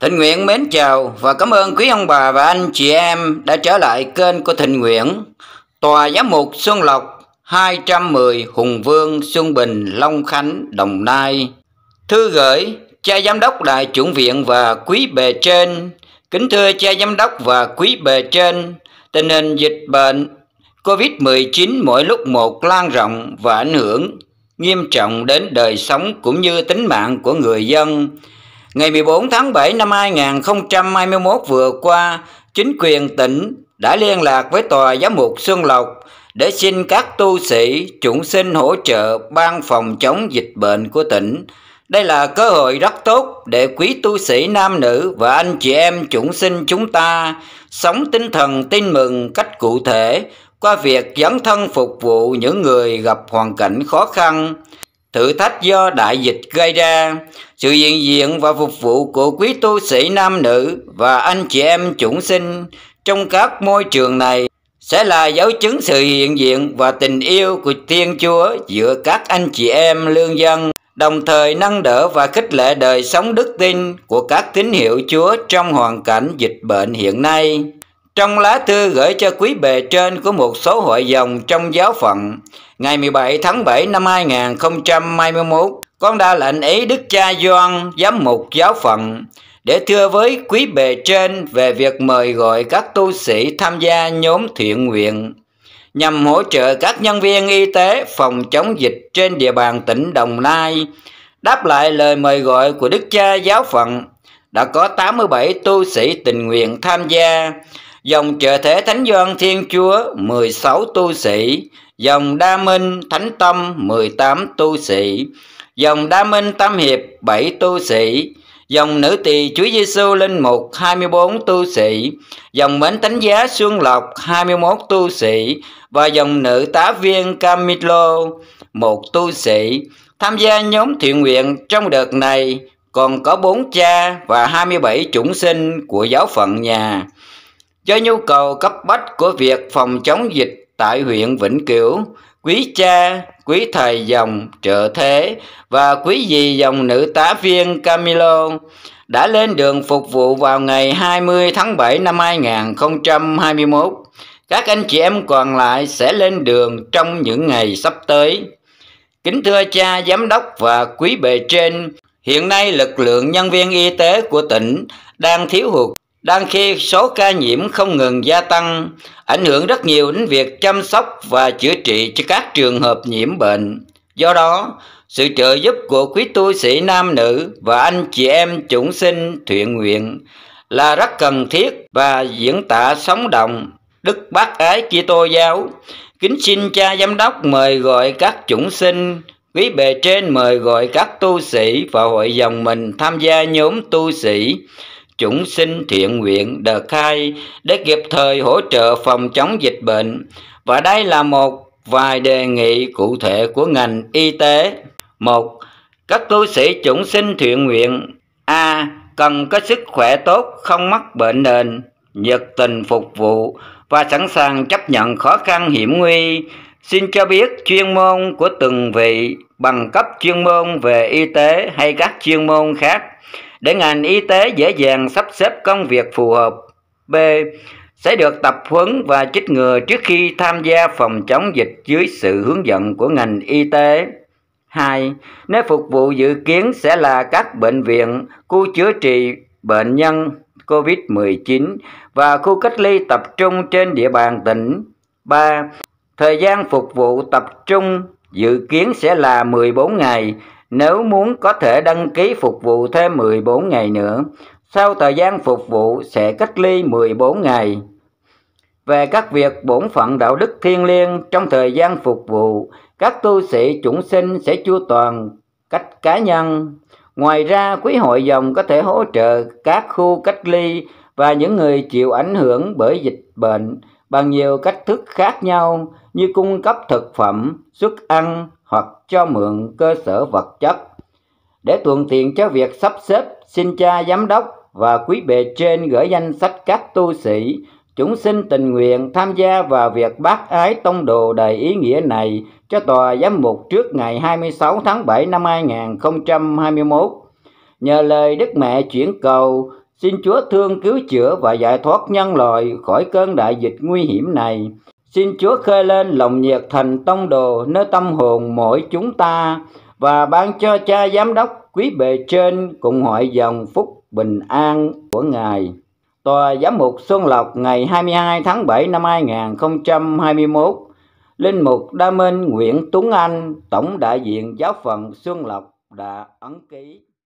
Thịnh Nguyện mến chào và cảm ơn quý ông bà và anh chị em đã trở lại kênh của Thịnh Nguyện. Tòa giám mục Xuân Lộc 210 Hùng Vương, Xuân Bình, Long Khánh, Đồng Nai. Thư gửi cha giám đốc Đại chủng viện và quý bề trên. Kính thưa cha giám đốc và quý bề trên, tình hình dịch bệnh COVID-19 mỗi lúc một lan rộng và ảnh hưởng nghiêm trọng đến đời sống cũng như tính mạng của người dân. Ngày 14 tháng 7 năm 2021 vừa qua, chính quyền tỉnh đã liên lạc với Tòa Giám mục Xuân Lộc để xin các tu sĩ, chúng sinh hỗ trợ ban phòng chống dịch bệnh của tỉnh. Đây là cơ hội rất tốt để quý tu sĩ nam nữ và anh chị em chúng sinh chúng ta sống tinh thần tin mừng cách cụ thể, qua việc dấn thân phục vụ những người gặp hoàn cảnh khó khăn, thử thách do đại dịch gây ra, sự hiện diện và phục vụ của quý tu sĩ nam nữ và anh chị em chủng sinh trong các môi trường này sẽ là dấu chứng sự hiện diện và tình yêu của Thiên Chúa giữa các anh chị em lương dân, đồng thời nâng đỡ và khích lệ đời sống đức tin của các tín hiệu Chúa trong hoàn cảnh dịch bệnh hiện nay. Trong lá thư gửi cho quý bề trên của một số hội dòng trong giáo phận, ngày 17 tháng 7 năm 2021, con đã lệnh ý Đức Cha Doan, giám mục giáo phận, để thưa với quý bề trên về việc mời gọi các tu sĩ tham gia nhóm thiện nguyện nhằm hỗ trợ các nhân viên y tế phòng chống dịch trên địa bàn tỉnh Đồng Nai. Đáp lại lời mời gọi của Đức Cha Giáo Phận, đã có 87 tu sĩ tình nguyện tham gia dòng trợ thể Thánh Doan Thiên Chúa 16 tu sĩ, dòng Đa Minh Thánh Tâm 18 tu sĩ, dòng Đa Minh Tam Hiệp 7 tu sĩ, dòng nữ tỳ Chúa Giêsu linh mục 24 tu sĩ, dòng mến thánh giá Xuân Lộc 21 tu sĩ và dòng nữ tá viên Camilo một tu sĩ tham gia nhóm thiện nguyện trong đợt này còn có bốn cha và 27 chủng sinh của giáo phận nhà. Do nhu cầu cấp bách của việc phòng chống dịch tại huyện Vĩnh Cửu, quý cha, quý thầy dòng trợ thế và quý dì dòng nữ tá viên Camilo đã lên đường phục vụ vào ngày 20 tháng 7 năm 2021. Các anh chị em còn lại sẽ lên đường trong những ngày sắp tới. Kính thưa cha giám đốc và quý bề trên, hiện nay lực lượng nhân viên y tế của tỉnh đang thiếu hụt đang khi số ca nhiễm không ngừng gia tăng, ảnh hưởng rất nhiều đến việc chăm sóc và chữa trị cho các trường hợp nhiễm bệnh. Do đó, sự trợ giúp của quý tu sĩ nam nữ và anh chị em chúng sinh thiện nguyện là rất cần thiết và diễn tả sống động đức bác ái Kitô giáo. Kính xin cha giám đốc mời gọi các chúng sinh Quý bề trên mời gọi các tu sĩ và hội dòng mình tham gia nhóm tu sĩ chúng sinh thiện nguyện đờ khai để kịp thời hỗ trợ phòng chống dịch bệnh và đây là một vài đề nghị cụ thể của ngành y tế một các tu sĩ chúng sinh thiện nguyện a cần có sức khỏe tốt không mắc bệnh nền nhiệt tình phục vụ và sẵn sàng chấp nhận khó khăn hiểm nguy xin cho biết chuyên môn của từng vị bằng cấp chuyên môn về y tế hay các chuyên môn khác để ngành y tế dễ dàng sắp xếp công việc phù hợp. B. Sẽ được tập huấn và chích ngừa trước khi tham gia phòng chống dịch dưới sự hướng dẫn của ngành y tế. 2. Nơi phục vụ dự kiến sẽ là các bệnh viện, khu chữa trị bệnh nhân COVID-19 và khu cách ly tập trung trên địa bàn tỉnh. 3. Thời gian phục vụ tập trung dự kiến sẽ là 14 ngày, nếu muốn có thể đăng ký phục vụ thêm 14 ngày nữa, sau thời gian phục vụ sẽ cách ly 14 ngày. Về các việc bổn phận đạo đức thiên liêng trong thời gian phục vụ, các tu sĩ chúng sinh sẽ chu toàn cách cá nhân. Ngoài ra, quý hội dòng có thể hỗ trợ các khu cách ly và những người chịu ảnh hưởng bởi dịch bệnh bằng nhiều cách thức khác nhau như cung cấp thực phẩm, xuất ăn, hoặc cho mượn cơ sở vật chất. Để thuận tiện cho việc sắp xếp, xin cha giám đốc và quý bề trên gửi danh sách các tu sĩ, chúng sinh tình nguyện tham gia vào việc bác ái tông đồ đầy ý nghĩa này cho tòa giám mục trước ngày 26 tháng 7 năm 2021. Nhờ lời Đức Mẹ chuyển cầu, xin Chúa thương cứu chữa và giải thoát nhân loại khỏi cơn đại dịch nguy hiểm này. Xin Chúa khơi lên lòng nhiệt thành tông đồ nơi tâm hồn mỗi chúng ta và ban cho cha giám đốc quý bề trên cùng hội dòng phúc bình an của Ngài. Tòa Giám mục Xuân Lộc ngày 22 tháng 7 năm 2021 Linh mục Đa Minh Nguyễn Tuấn Anh, Tổng đại diện giáo phận Xuân Lộc đã ấn ký